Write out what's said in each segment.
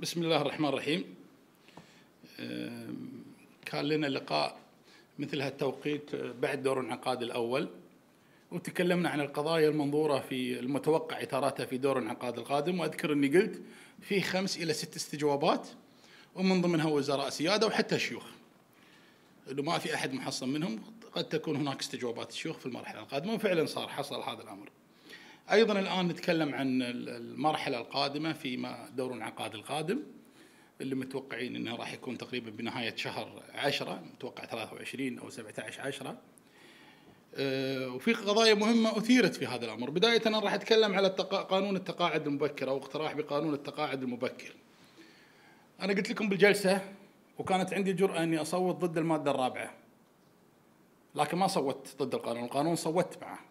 بسم الله الرحمن الرحيم كان لنا لقاء مثل هالتوقيت آه، بعد دور العقاد الأول وتكلمنا عن القضايا المنظورة في المتوقع إثارتها في دور العقاد القادم وأذكر أني قلت في خمس إلى ست استجوابات ومن ضمنها وزراء سيادة وحتى شيوخ أنه ما في أحد محصن منهم قد تكون هناك استجوابات الشيوخ في المرحلة القادمة وفعلا صار حصل هذا الأمر ايضا الان نتكلم عن المرحله القادمه فيما دور الانعقاد القادم اللي متوقعين انه راح يكون تقريبا بنهايه شهر 10 متوقع 23 او 17 10 آه، وفي قضايا مهمة أثيرت في هذا الأمر بداية أنا راح أتكلم على التقا... قانون التقاعد المبكر أو اقتراح بقانون التقاعد المبكر أنا قلت لكم بالجلسة وكانت عندي جرأة أني أصوت ضد المادة الرابعة لكن ما صوت ضد القانون القانون صوت معه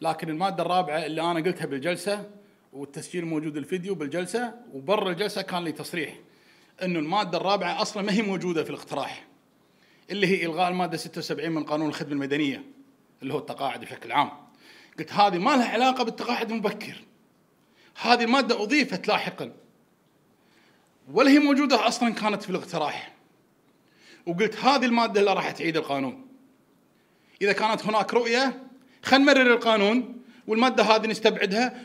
لكن الماده الرابعه اللي انا قلتها بالجلسه والتسجيل موجود الفيديو بالجلسه وبر الجلسه كان لي تصريح انه الماده الرابعه اصلا ما هي موجوده في الاقتراح اللي هي الغاء الماده 76 من قانون الخدمه المدنيه اللي هو التقاعد بشكل عام قلت هذه ما لها علاقه بالتقاعد المبكر هذه الماده اضيفت لاحقا ولا هي موجوده اصلا كانت في الاقتراح وقلت هذه الماده اللي راح تعيد القانون اذا كانت هناك رؤيه خلينا نمرر القانون والماده هذه نستبعدها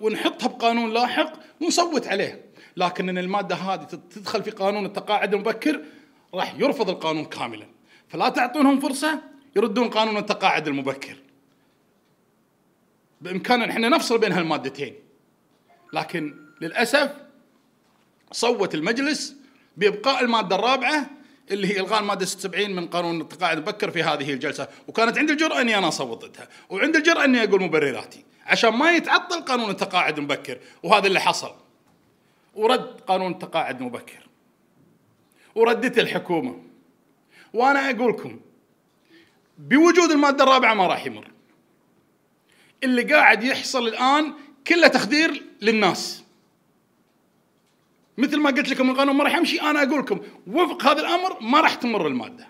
ونحطها بقانون لاحق ونصوت عليه لكن ان الماده هذه تدخل في قانون التقاعد المبكر راح يرفض القانون كاملا فلا تعطونهم فرصه يردون قانون التقاعد المبكر بامكاننا احنا نفصل بين هالمادتين لكن للاسف صوت المجلس بابقاء الماده الرابعه اللي هي الغاء الماده 76 من قانون التقاعد المبكر في هذه الجلسه وكانت عندي الجرأه اني انا اصوت ضدها وعندي الجرأه اني اقول مبرراتي عشان ما يتعطل قانون التقاعد المبكر وهذا اللي حصل ورد قانون التقاعد المبكر وردت الحكومه وانا اقول لكم بوجود الماده الرابعه ما راح يمر اللي قاعد يحصل الان كله تخدير للناس مثل ما قلت لكم القانون ما راح يمشي انا اقول لكم وفق هذا الامر ما راح تمر الماده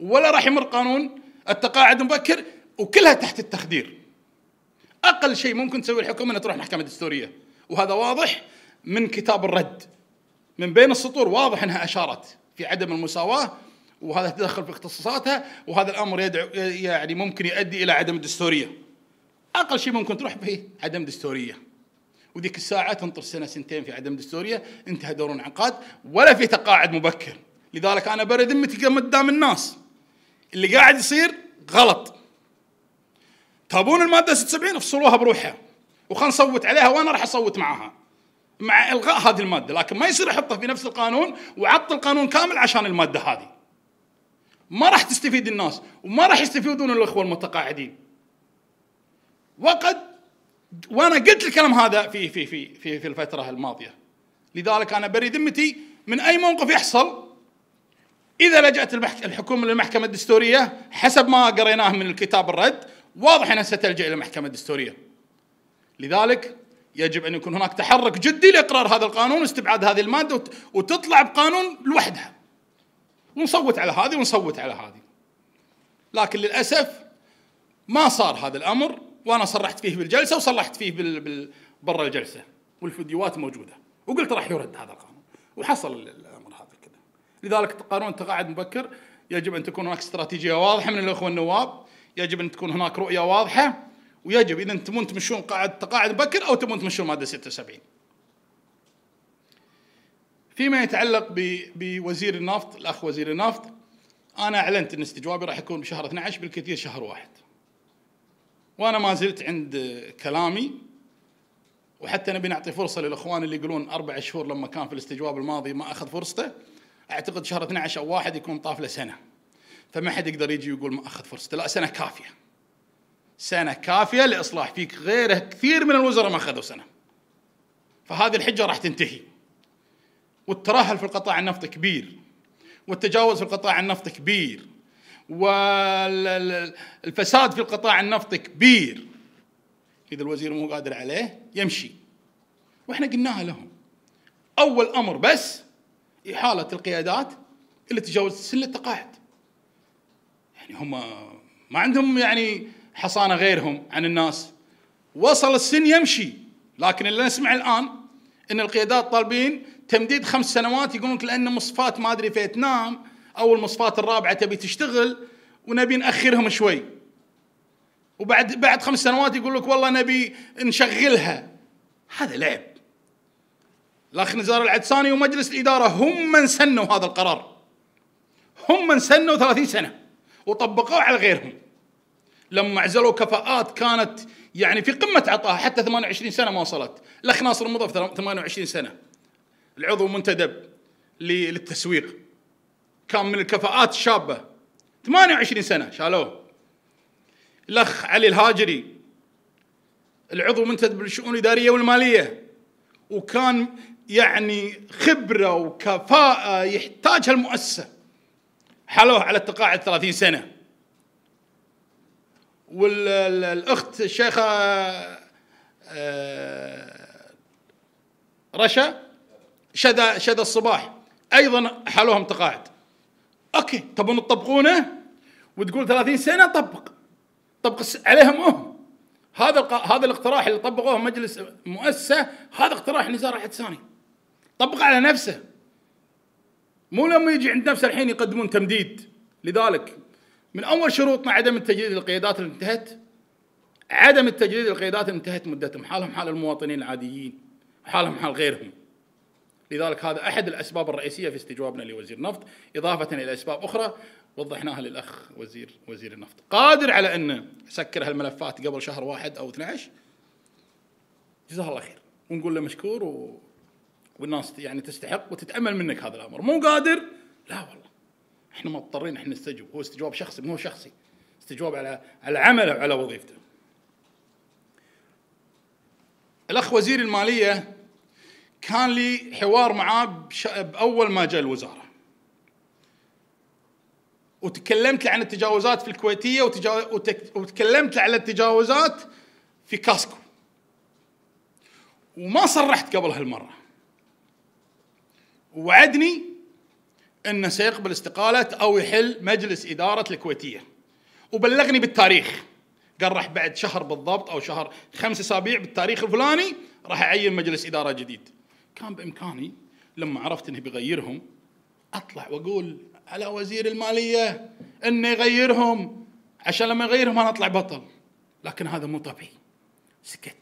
ولا راح يمر قانون التقاعد مبكر وكلها تحت التخدير اقل شيء ممكن تسوي الحكومه انها تروح المحكمه الدستوريه وهذا واضح من كتاب الرد من بين السطور واضح انها اشارت في عدم المساواه وهذا تدخل في اختصاصاتها وهذا الامر يدعو يعني ممكن يؤدي الى عدم الدستوريه اقل شيء ممكن تروح به عدم دستوريه وذيك الساعه تنطر سنه سنتين في عدم دستوريه انتهى دور انعقاد ولا في تقاعد مبكر لذلك انا برد ذمتي قدام الناس اللي قاعد يصير غلط تابون الماده 76 افصلوها بروحها وخلنا نصوت عليها وانا راح اصوت معها مع الغاء هذه الماده لكن ما يصير احطها في نفس القانون وعطل القانون كامل عشان الماده هذه ما راح تستفيد الناس وما راح يستفيدون الاخوه المتقاعدين وقد وانا قلت الكلام هذا في في في في في الفتره الماضيه لذلك انا بري ذمتي من اي موقف يحصل اذا لجات الحكومه للمحكمه الدستوريه حسب ما قريناه من الكتاب الرد واضح انها ستلجا الى المحكمه الدستوريه لذلك يجب ان يكون هناك تحرك جدي لاقرار هذا القانون واستبعاد هذه الماده وتطلع بقانون لوحدها ونصوت على هذه ونصوت على هذه لكن للاسف ما صار هذا الامر وانا صرحت فيه بالجلسه وصرحت فيه بال... بال... برا الجلسه والفيديوهات موجوده وقلت راح يرد هذا القانون وحصل الامر هذا كذا لذلك قانون التقاعد مبكر يجب ان تكون هناك استراتيجيه واضحه من الاخوه النواب يجب ان تكون هناك رؤيه واضحه ويجب اذا تبون تمشون قاعد تقاعد مبكر او تبون تمشون ماده 76 فيما يتعلق بوزير النفط الاخ وزير النفط انا اعلنت ان استجوابي راح يكون بشهر 12 بالكثير شهر واحد وانا ما زلت عند كلامي وحتى نبي نعطي فرصه للاخوان اللي يقولون اربع شهور لما كان في الاستجواب الماضي ما اخذ فرصته اعتقد شهر 12 او واحد يكون طاف له سنه فما حد يقدر يجي ويقول ما اخذ فرصته لا سنه كافيه سنه كافيه لاصلاح فيك غيره كثير من الوزراء ما اخذوا سنه فهذه الحجه راح تنتهي والترهل في القطاع النفط كبير والتجاوز في القطاع النفط كبير والفساد في القطاع النفطي كبير إذا الوزير مو قادر عليه يمشي وإحنا قلناها لهم أول أمر بس إحالة القيادات اللي تجاوزت سن التقاعد يعني هم ما عندهم يعني حصانة غيرهم عن الناس وصل السن يمشي لكن اللي نسمع الآن أن القيادات طالبين تمديد خمس سنوات يقولون لأن مصفات ما أدري فيتنام او المصفات الرابعه تبي تشتغل ونبي ناخرهم شوي وبعد بعد خمس سنوات يقول لك والله نبي نشغلها هذا لعب الاخ نزار العدساني ومجلس الاداره هم من سنوا هذا القرار هم من سنوا 30 سنه وطبقوه على غيرهم لما عزلوا كفاءات كانت يعني في قمه عطاها حتى 28 سنه ما وصلت الاخ ناصر المضاف 28 سنه العضو منتدب للتسويق كان من الكفاءات الشابة 28 سنة شالوه الأخ علي الهاجري العضو منتدب للشؤون الإدارية والمالية وكان يعني خبرة وكفاءة يحتاجها المؤسسة حلوه على التقاعد 30 سنة والأخت الشيخة آه، رشا شذا شذا الصباح أيضا حلوهم تقاعد اوكي تبون تطبقونه وتقول 30 سنه طبق طبق عليهم هم هذا الق... هذا الاقتراح اللي طبقوه مجلس مؤسسه هذا اقتراح نزار احد ثاني طبق على نفسه مو لما يجي عند نفسه الحين يقدمون تمديد لذلك من اول شروطنا عدم التجديد للقيادات اللي انتهت عدم التجديد للقيادات اللي انتهت مدتهم حالهم حال المواطنين العاديين حالهم حال غيرهم لذلك هذا احد الاسباب الرئيسيه في استجوابنا لوزير النفط اضافه الى اسباب اخرى وضحناها للاخ وزير وزير النفط قادر على انه يسكر هالملفات قبل شهر واحد او 12 جزاه الله خير ونقول له مشكور و... والناس يعني تستحق وتتامل منك هذا الامر مو قادر لا والله احنا مضطرين احنا نستجوب هو استجواب شخصي مو شخصي استجواب على على عمله وعلى وظيفته الاخ وزير الماليه كان لي حوار معاه باول ما جاء الوزاره وتكلمت له عن التجاوزات في الكويتيه وتكلمت له على التجاوزات في كاسكو وما صرحت قبل هالمره وعدني انه سيقبل استقاله او يحل مجلس اداره الكويتيه وبلغني بالتاريخ قال راح بعد شهر بالضبط او شهر خمس اسابيع بالتاريخ الفلاني راح اعين مجلس اداره جديد كان بامكاني لما عرفت اني بغيرهم اطلع واقول على وزير الماليه اني يغيرهم عشان لما يغيرهم انا اطلع بطل لكن هذا مو طبيعي سكت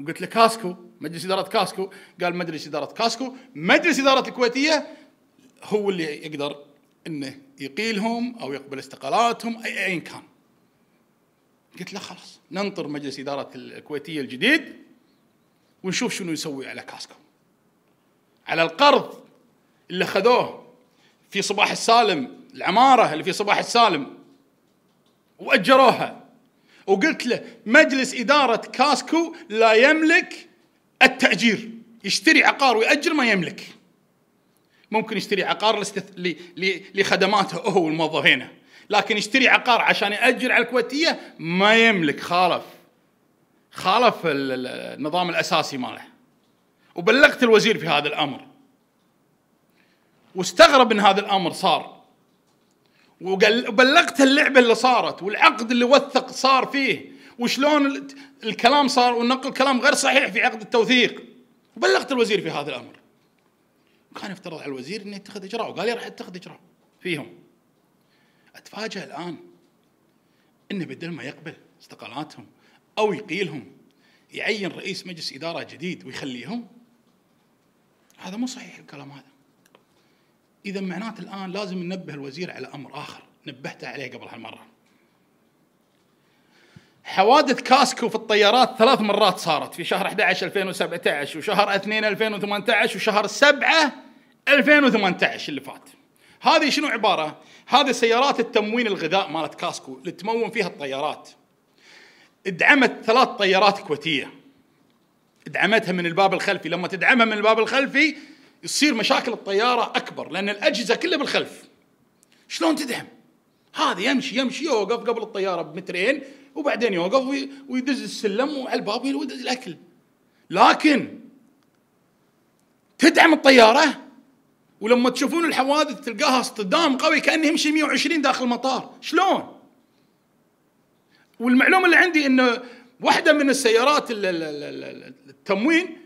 وقلت لكاسكو مجلس اداره كاسكو قال مجلس اداره كاسكو مجلس اداره الكويتيه هو اللي يقدر انه يقيلهم او يقبل استقالاتهم اي ايا كان قلت له خلاص ننطر مجلس اداره الكويتيه الجديد ونشوف شنو يسوي على كاسكو على القرض اللي خذوه في صباح السالم العمارة اللي في صباح السالم وأجروها وقلت له مجلس إدارة كاسكو لا يملك التأجير يشتري عقار ويأجر ما يملك ممكن يشتري عقار لستث... لخدماته هو والموظفينه لكن يشتري عقار عشان يأجر على الكويتية ما يملك خالف خالف النظام الاساسي ماله وبلغت الوزير في هذا الامر واستغرب ان هذا الامر صار وبلغت اللعبه اللي صارت والعقد اللي وثق صار فيه وشلون الكلام صار ونقل كلام غير صحيح في عقد التوثيق وبلغت الوزير في هذا الامر كان يفترض على الوزير انه يتخذ اجراء وقال لي راح اتخذ اجراء فيهم اتفاجئ الان انه بدل ما يقبل استقالاتهم أو يقيلهم يعين رئيس مجلس إدارة جديد ويخليهم هذا مو صحيح الكلام هذا إذا معناته الآن لازم ننبه الوزير على أمر آخر نبهته عليه قبل هالمرة حوادث كاسكو في الطيارات ثلاث مرات صارت في شهر 11 2017 وشهر 2 2018 وشهر 7 2018 اللي فات هذه شنو عباره؟ هذه سيارات التموين الغذاء مالت كاسكو اللي تمون فيها الطيارات ادعمت ثلاث طيارات كويتيه ادعمتها من الباب الخلفي لما تدعمها من الباب الخلفي يصير مشاكل الطياره اكبر لان الاجهزه كلها بالخلف شلون تدعم هذا يمشي يمشي يوقف قبل الطياره بمترين وبعدين يوقف ويدز السلم وعلى الباب ويدز الاكل لكن تدعم الطياره ولما تشوفون الحوادث تلقاها اصطدام قوي كانه يمشي 120 داخل المطار شلون والمعلومه اللي عندي انه واحده من السيارات التموين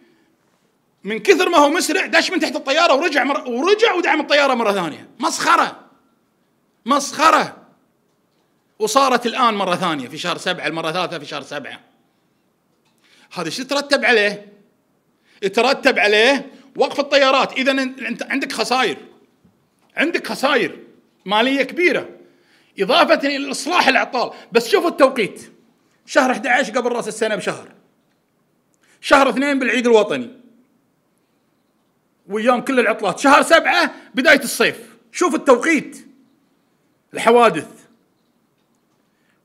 من كثر ما هو مسرع دش من تحت الطياره ورجع مر... ورجع ودعم الطياره مره ثانيه مسخره مسخره وصارت الان مره ثانيه في شهر سبعه المره الثالثه في شهر سبعه هذا شو ترتب عليه؟ يترتب عليه وقف الطيارات اذا انت عندك خسائر عندك خسائر ماليه كبيره إضافة إلى إصلاح الأعطال بس شوفوا التوقيت شهر 11 قبل رأس السنة بشهر شهر اثنين بالعيد الوطني ويوم كل العطلات شهر سبعة بداية الصيف شوفوا التوقيت الحوادث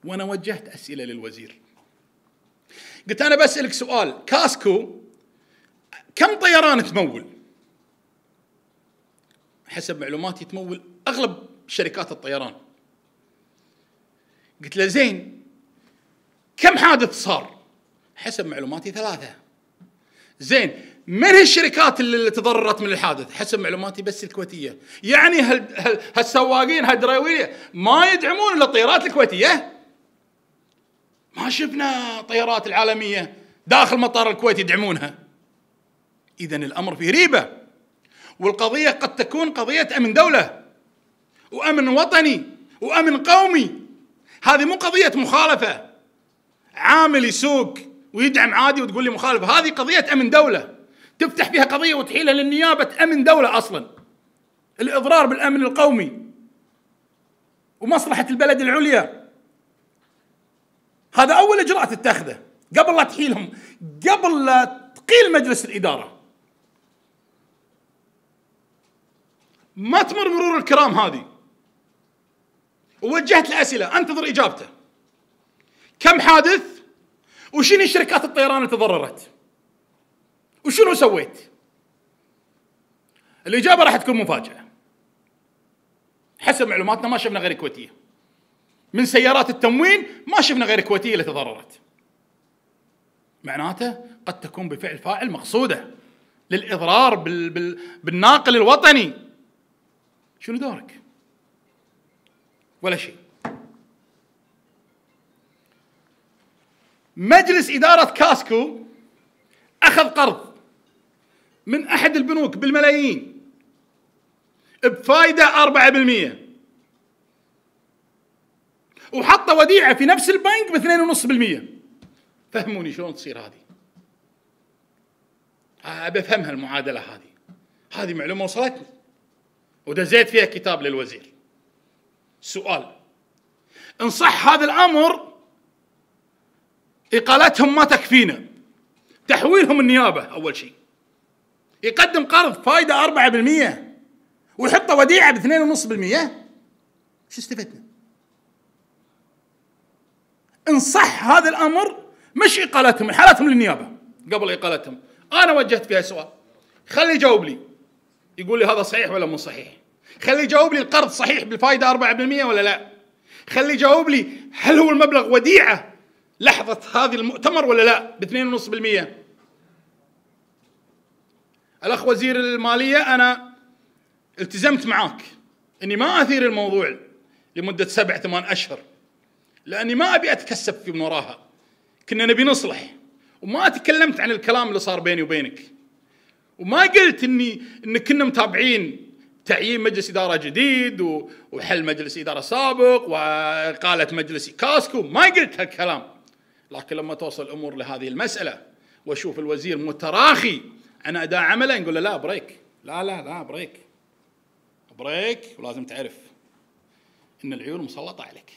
وأنا وجهت أسئلة للوزير قلت أنا بسألك سؤال كاسكو كم طيران تمول حسب معلوماتي تمول أغلب شركات الطيران قلت له زين كم حادث صار؟ حسب معلوماتي ثلاثة زين من الشركات اللي تضررت من الحادث حسب معلوماتي بس الكويتية يعني هالسواقين هالدراوية ما يدعمون إلا الطيارات الكويتية ما شفنا طيارات العالمية داخل مطار الكويت يدعمونها إذا الأمر في ريبة والقضية قد تكون قضية أمن دولة وأمن وطني وأمن قومي هذه مو قضيه مخالفه عامل يسوق ويدعم عادي وتقول لي مخالف هذه قضيه امن دوله تفتح فيها قضيه وتحيلها للنيابه امن دوله اصلا الاضرار بالامن القومي ومصلحه البلد العليا هذا اول اجراء تتخذه قبل لا تحيلهم قبل لا تقيل مجلس الاداره ما تمر مرور الكرام هذه ووجهت الاسئله انتظر اجابته كم حادث وشنو شركات الطيران اللي تضررت وشنو سويت الاجابه راح تكون مفاجاه حسب معلوماتنا ما شفنا غير كويتيه من سيارات التموين ما شفنا غير كويتيه اللي تضررت معناته قد تكون بفعل فاعل مقصوده للاضرار بال... بال... بالناقل الوطني شنو دورك؟ ولا شيء مجلس إدارة كاسكو أخذ قرض من أحد البنوك بالملايين بفائدة 4% وحط وديعة في نفس البنك ونص 2.5% فهموني شلون تصير هذه آه، أبي أفهمها المعادلة هذه هذه معلومة وصلتني ودزيت فيها كتاب للوزير سؤال إن صح هذا الأمر إقالتهم ما تكفينا تحويلهم النيابة أول شيء يقدم قرض فايدة 4% ويحطه وديعة ب 2.5% شو استفدنا؟ إن صح هذا الأمر مش إقالتهم حالتهم للنيابة قبل إقالتهم أنا وجهت فيها سؤال خلي يجاوب لي يقول لي هذا صحيح ولا مو صحيح خليه يجاوب لي القرض صحيح بالفائده 4% ولا لا خليه يجاوب لي هل هو المبلغ وديعه لحظه هذه المؤتمر ولا لا ب 2.5% الاخ وزير الماليه انا التزمت معاك اني ما اثير الموضوع لمده سبع ثمان اشهر لاني ما ابي اتكسب في من وراها كنا نبي نصلح وما تكلمت عن الكلام اللي صار بيني وبينك وما قلت اني ان كنا متابعين تعيين مجلس اداره جديد وحل مجلس اداره سابق واقاله مجلس كاسكو ما قلت هالكلام لكن لما توصل الامور لهذه المساله واشوف الوزير متراخي عن اداء عمله نقول له لا بريك لا لا لا بريك بريك ولازم تعرف ان العيون مسلطه عليك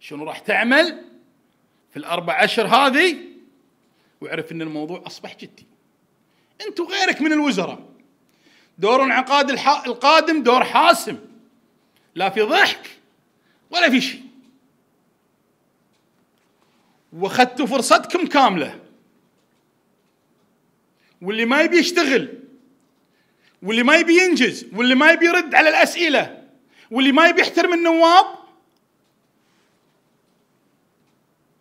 شنو راح تعمل في الاربع اشهر هذه واعرف ان الموضوع اصبح جدي انت وغيرك من الوزراء دور انعقاد القادم دور حاسم لا في ضحك ولا في شيء واخذتوا فرصتكم كامله واللي ما يبي يشتغل واللي ما يبي ينجز واللي ما يبي يرد على الاسئله واللي ما يبي يحترم النواب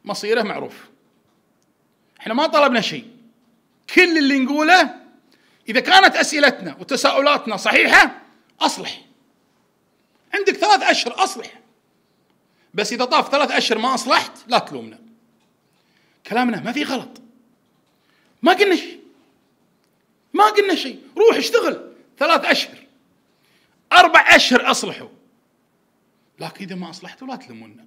مصيره معروف احنا ما طلبنا شيء كل اللي نقوله إذا كانت أسئلتنا وتساؤلاتنا صحيحة أصلح عندك ثلاث أشهر أصلح بس إذا طاف ثلاث أشهر ما أصلحت لا تلومنا كلامنا ما في غلط ما قلنا شيء ما قلنا شيء روح اشتغل ثلاث أشهر أربع أشهر أصلحوا لكن إذا ما أصلحتوا لا تلومونا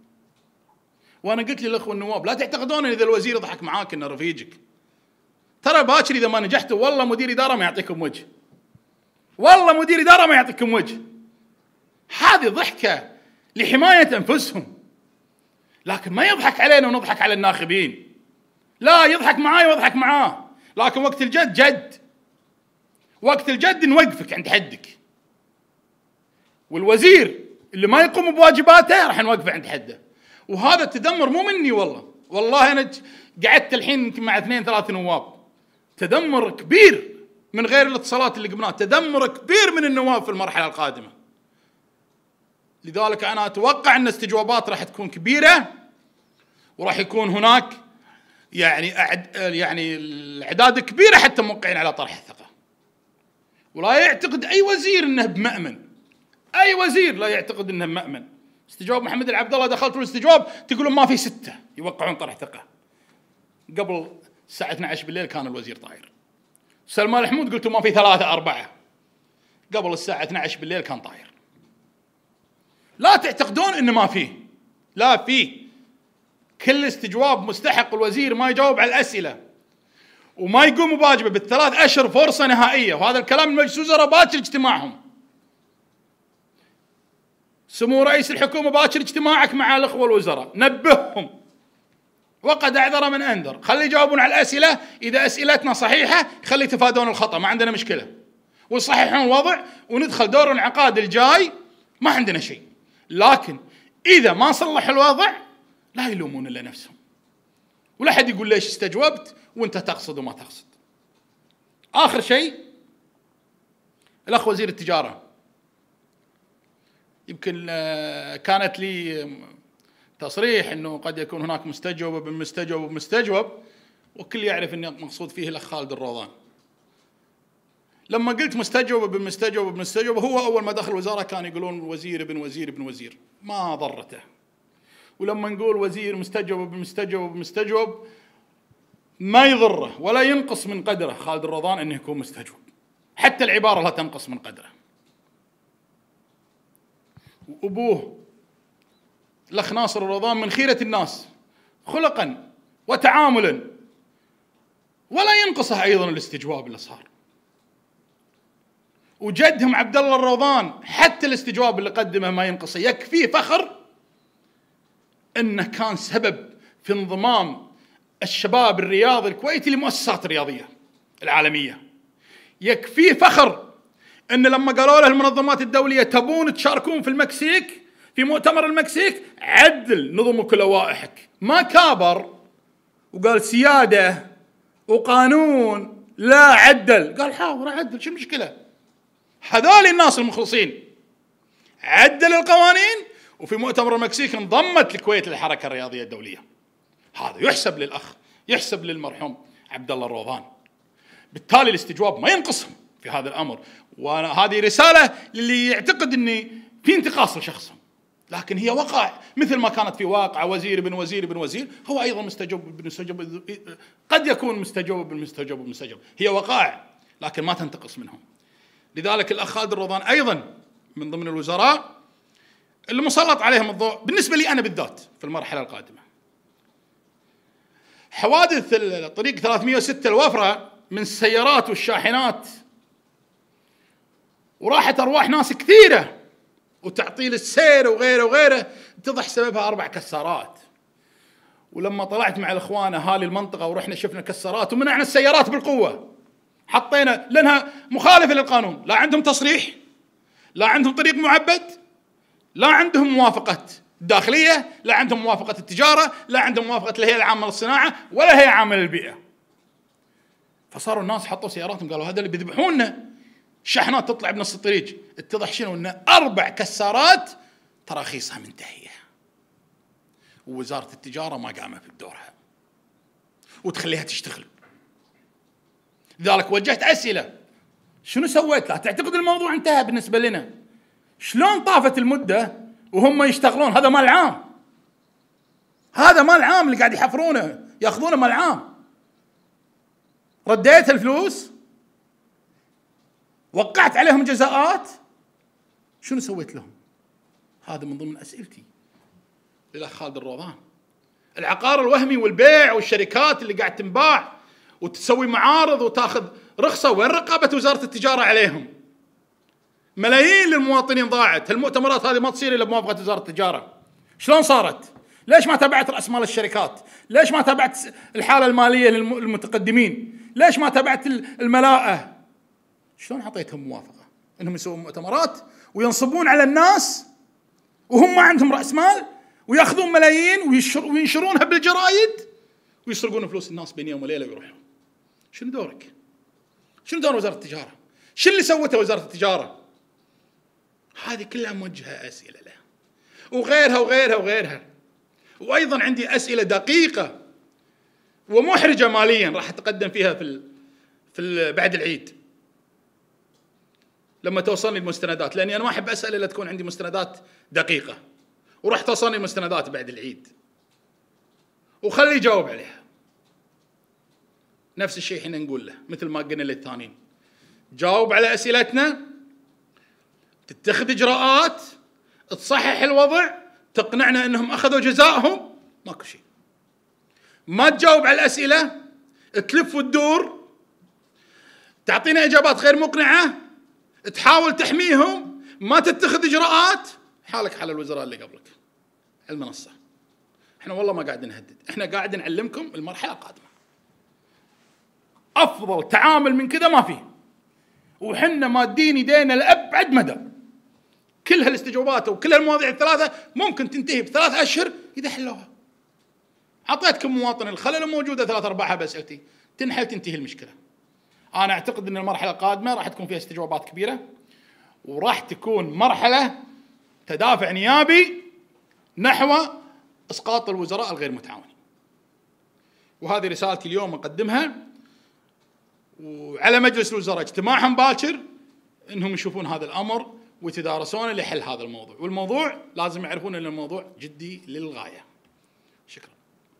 وأنا قلت للأخوة النواب لا تعتقدون إذا الوزير ضحك معاك إنه رفيجك ترى باكر اذا ما نجحتوا والله مدير اداره ما يعطيكم وجه والله مدير اداره ما يعطيكم وجه هذه ضحكه لحمايه انفسهم لكن ما يضحك علينا ونضحك على الناخبين لا يضحك معاي واضحك معاه لكن وقت الجد جد وقت الجد نوقفك عند حدك والوزير اللي ما يقوم بواجباته راح نوقفه عند حده وهذا التذمر مو مني والله والله انا قعدت الحين مع اثنين ثلاث نواب تدمر كبير من غير الاتصالات اللي قمناها تدمر كبير من النواب في المرحله القادمه لذلك انا اتوقع ان استجوابات راح تكون كبيره وراح يكون هناك يعني أعد يعني الاعداد كبيره حتى موقعين على طرح الثقه ولا يعتقد اي وزير انه بمامن اي وزير لا يعتقد انه بمامن استجواب محمد العبد الله دخلت الاستجواب تقولون ما في سته يوقعون طرح ثقه قبل الساعة 12 بالليل كان الوزير طاير سلمان الحمود قلت ما في ثلاثة أربعة قبل الساعة 12 بالليل كان طاير لا تعتقدون أنه ما فيه لا فيه كل استجواب مستحق الوزير ما يجاوب على الأسئلة وما يقوم بواجبه بالثلاث أشهر فرصة نهائية وهذا الكلام مجلس وزراء باكر اجتماعهم سمو رئيس الحكومة باكر اجتماعك مع الأخوة الوزراء نبههم وقد أعذر من أنذر خلي يجاوبون على الأسئلة إذا أسئلتنا صحيحة خلي يتفادون الخطأ ما عندنا مشكلة ويصححون الوضع وندخل دور العقاد الجاي ما عندنا شيء لكن إذا ما صلح الوضع لا يلومون إلا نفسهم ولا حد يقول ليش استجوبت وانت تقصد وما تقصد آخر شيء الأخ وزير التجارة يمكن آه، كانت لي تصريح انه قد يكون هناك مستجوب ابن مستجوب مستجوب وكل يعرف ان المقصود فيه الاخ خالد الروضان. لما قلت مستجوب ابن مستجوب ابن مستجوب هو اول ما دخل الوزاره كان يقولون وزير ابن وزير ابن وزير ما ضرته. ولما نقول وزير مستجوب ابن مستجوب ابن مستجوب ما يضره ولا ينقص من قدره خالد الروضان انه يكون مستجوب. حتى العباره لا تنقص من قدره. وابوه الأخ ناصر الرضوان من خيرة الناس خلقا وتعاملا ولا ينقصه أيضا الاستجواب اللي صار وجدهم عبد الله الروضان حتى الاستجواب اللي قدمه ما ينقصه يكفيه فخر انه كان سبب في انضمام الشباب الرياضي الكويتي لمؤسسات الرياضيه العالميه يكفيه فخر ان لما قالوا له المنظمات الدوليه تبون تشاركون في المكسيك في مؤتمر المكسيك عدل نظمك ولوائحك ما كابر وقال سياده وقانون لا عدل قال حاضر اعدل شو المشكله هذول الناس المخلصين عدل القوانين وفي مؤتمر المكسيك انضمت الكويت للحركه الرياضيه الدوليه هذا يحسب للاخ يحسب للمرحوم عبد الله الروضان بالتالي الاستجواب ما ينقصهم في هذا الامر وهذه رساله للي يعتقد اني في انتقاص لشخصهم لكن هي وقع مثل ما كانت في واقع وزير بن وزير بن وزير هو ايضا مستجوب بن مستجوب قد يكون مستجوب بن مستجوب بن مستجوب هي وقائع لكن ما تنتقص منهم لذلك الاخ خالد الرضان ايضا من ضمن الوزراء اللي مسلط عليهم الضوء بالنسبه لي انا بالذات في المرحله القادمه حوادث الطريق 306 الوفره من السيارات والشاحنات وراحت ارواح ناس كثيره وتعطيل السير وغيره وغيره اتضح سببها اربع كسارات ولما طلعت مع الاخوان اهالي المنطقه ورحنا شفنا كسارات ومنعنا السيارات بالقوه حطينا لانها مخالفه للقانون لا عندهم تصريح لا عندهم طريق معبد لا عندهم موافقه الداخليه لا عندهم موافقه التجاره لا عندهم موافقه الهيئه العامه للصناعه ولا هي عامه للبيئه فصاروا الناس حطوا سياراتهم قالوا هذا اللي بيذبحونا شحنات تطلع بنص الطريق اتضح شنو ان اربع كسارات تراخيصها منتهيه ووزاره التجاره ما قامت بدورها وتخليها تشتغل لذلك وجهت اسئله شنو سويت لا تعتقد الموضوع انتهى بالنسبه لنا شلون طافت المده وهم يشتغلون هذا مال عام هذا مال عام اللي قاعد يحفرونه ياخذونه مال عام رديت الفلوس وقعت عليهم جزاءات شنو سويت لهم؟ هذا من ضمن اسئلتي الى خالد الروضان العقار الوهمي والبيع والشركات اللي قاعد تنباع وتسوي معارض وتاخذ رخصه وين رقابه وزاره التجاره عليهم؟ ملايين للمواطنين ضاعت، المؤتمرات هذه ما تصير الا بموافقه وزاره التجاره. شلون صارت؟ ليش ما تابعت راس مال الشركات؟ ليش ما تابعت الحاله الماليه للمتقدمين؟ ليش ما تابعت الملاءه؟ شلون اعطيتهم موافقه؟ انهم يسوون مؤتمرات وينصبون على الناس وهم ما عندهم راس مال وياخذون ملايين وينشرونها بالجرايد ويسرقون فلوس الناس بين يوم وليله ويروحون. شنو دورك؟ شنو دور وزاره التجاره؟ شو اللي سوته وزاره التجاره؟ هذه كلها موجهه اسئله لها. وغيرها وغيرها وغيرها. وايضا عندي اسئله دقيقه ومحرجه ماليا راح اتقدم فيها في ال... في ال... بعد العيد. لما توصلني المستندات لاني انا ما احب اسال الا تكون عندي مستندات دقيقه ورحت توصلني المستندات بعد العيد وخلي يجاوب عليها نفس الشيء احنا نقول له مثل ما قلنا للثانيين جاوب على اسئلتنا تتخذ اجراءات تصحح الوضع تقنعنا انهم اخذوا جزائهم ماكو شيء ما تجاوب على الاسئله تلف وتدور تعطينا اجابات غير مقنعه تحاول تحميهم ما تتخذ اجراءات حالك حال الوزراء اللي قبلك المنصه احنا والله ما قاعد نهدد احنا قاعد نعلمكم المرحله القادمه افضل تعامل من كذا ما فيه وحنا مادين يدينا لابعد مدى كل هالاستجوابات وكل هالمواضيع الثلاثه ممكن تنتهي بثلاث اشهر اذا حلوها اعطيتكم مواطن الخلل موجوده ثلاث ارباعها باسئلتي تنحل تنتهي المشكله انا اعتقد ان المرحله القادمه راح تكون فيها استجوابات كبيره وراح تكون مرحله تدافع نيابي نحو اسقاط الوزراء الغير متعاونين. وهذه رسالتي اليوم اقدمها وعلى مجلس الوزراء اجتماعهم باكر انهم يشوفون هذا الامر ويتدارسونه لحل هذا الموضوع والموضوع لازم يعرفون ان الموضوع جدي للغايه